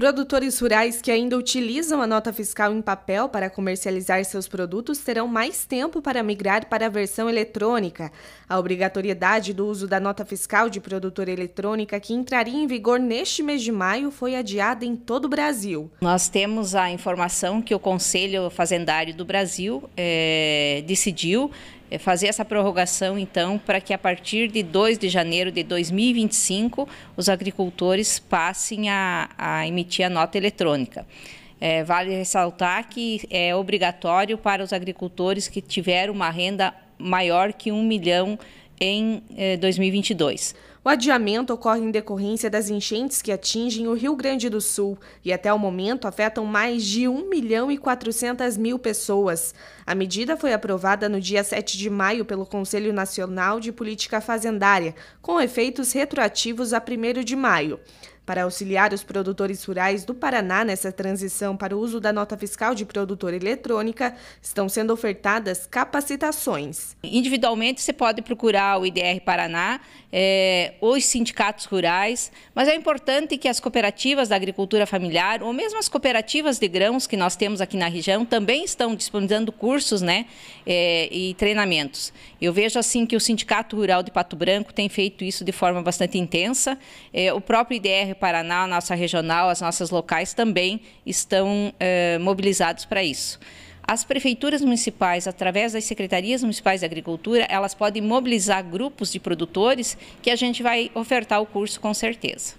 Produtores rurais que ainda utilizam a nota fiscal em papel para comercializar seus produtos terão mais tempo para migrar para a versão eletrônica. A obrigatoriedade do uso da nota fiscal de produtor eletrônica, que entraria em vigor neste mês de maio, foi adiada em todo o Brasil. Nós temos a informação que o Conselho Fazendário do Brasil é, decidiu é, fazer essa prorrogação, então, para que a partir de 2 de janeiro de 2025 os agricultores passem a, a emitir a nota eletrônica. É, vale ressaltar que é obrigatório para os agricultores que tiveram uma renda maior que um milhão em eh, 2022. O adiamento ocorre em decorrência das enchentes que atingem o Rio Grande do Sul e, até o momento, afetam mais de 1 milhão e 400 mil pessoas. A medida foi aprovada no dia 7 de maio pelo Conselho Nacional de Política Fazendária, com efeitos retroativos a 1 de maio. Para auxiliar os produtores rurais do Paraná nessa transição para o uso da nota fiscal de produtor eletrônica, estão sendo ofertadas capacitações. Individualmente, você pode procurar o IDR Paraná, é, os sindicatos rurais, mas é importante que as cooperativas da agricultura familiar, ou mesmo as cooperativas de grãos que nós temos aqui na região, também estão disponibilizando cursos né, é, e treinamentos. Eu vejo assim que o Sindicato Rural de Pato Branco tem feito isso de forma bastante intensa. É, o próprio IDR Paraná, a nossa regional, as nossas locais também estão é, mobilizados para isso. As prefeituras municipais, através das secretarias municipais de agricultura, elas podem mobilizar grupos de produtores que a gente vai ofertar o curso com certeza.